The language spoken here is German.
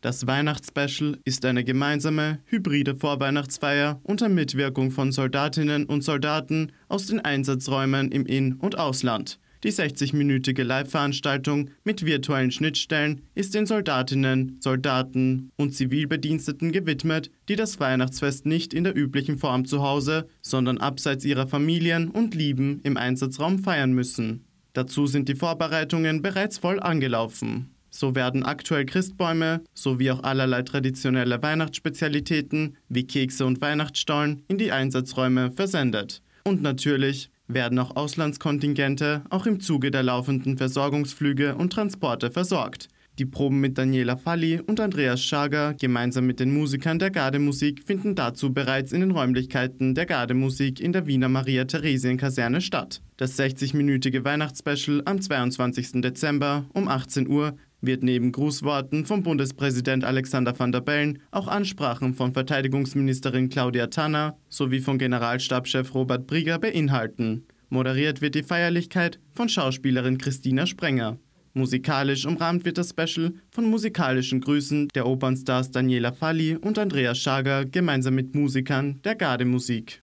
Das Weihnachtsspecial ist eine gemeinsame, hybride Vorweihnachtsfeier unter Mitwirkung von Soldatinnen und Soldaten aus den Einsatzräumen im In- und Ausland. Die 60-minütige Live-Veranstaltung mit virtuellen Schnittstellen ist den Soldatinnen, Soldaten und Zivilbediensteten gewidmet, die das Weihnachtsfest nicht in der üblichen Form zu Hause, sondern abseits ihrer Familien und Lieben im Einsatzraum feiern müssen. Dazu sind die Vorbereitungen bereits voll angelaufen. So werden aktuell Christbäume sowie auch allerlei traditionelle Weihnachtsspezialitäten wie Kekse und Weihnachtsstollen in die Einsatzräume versendet. Und natürlich werden auch Auslandskontingente auch im Zuge der laufenden Versorgungsflüge und Transporte versorgt. Die Proben mit Daniela Falli und Andreas Schager gemeinsam mit den Musikern der Gardemusik finden dazu bereits in den Räumlichkeiten der Gardemusik in der Wiener Maria-Theresien-Kaserne statt. Das 60-minütige Weihnachtsspecial am 22. Dezember um 18 Uhr wird neben Grußworten von Bundespräsident Alexander van der Bellen auch Ansprachen von Verteidigungsministerin Claudia Tanner sowie von Generalstabschef Robert Brieger beinhalten. Moderiert wird die Feierlichkeit von Schauspielerin Christina Sprenger. Musikalisch umrahmt wird das Special von musikalischen Grüßen der Opernstars Daniela Falli und Andreas Schager gemeinsam mit Musikern der Gardemusik.